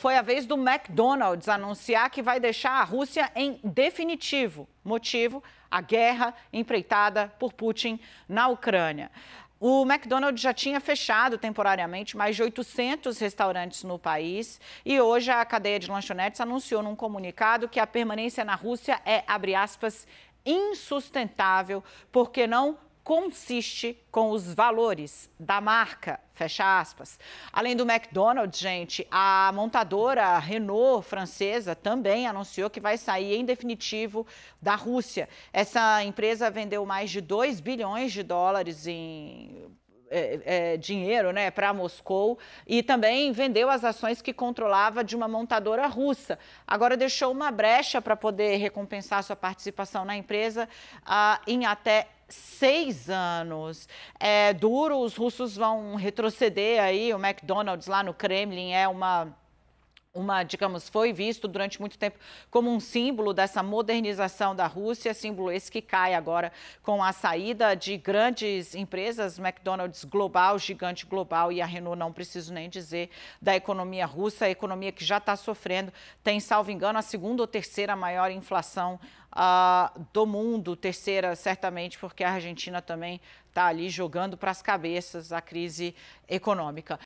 foi a vez do McDonald's anunciar que vai deixar a Rússia em definitivo. Motivo: a guerra empreitada por Putin na Ucrânia. O McDonald's já tinha fechado temporariamente mais de 800 restaurantes no país e hoje a cadeia de lanchonetes anunciou num comunicado que a permanência na Rússia é, abre aspas, insustentável, porque não consiste com os valores da marca. Fecha aspas. Além do McDonald's, gente, a montadora Renault francesa também anunciou que vai sair em definitivo da Rússia. Essa empresa vendeu mais de 2 bilhões de dólares em é, é, dinheiro né, para Moscou e também vendeu as ações que controlava de uma montadora russa. Agora deixou uma brecha para poder recompensar sua participação na empresa ah, em até seis anos. É duro, os russos vão retroceder aí, o McDonald's lá no Kremlin é uma uma, digamos, foi visto durante muito tempo como um símbolo dessa modernização da Rússia, símbolo esse que cai agora com a saída de grandes empresas, McDonald's global, gigante global, e a Renault não preciso nem dizer, da economia russa, a economia que já está sofrendo, tem, salvo engano, a segunda ou terceira maior inflação uh, do mundo, terceira certamente, porque a Argentina também está ali jogando para as cabeças a crise econômica.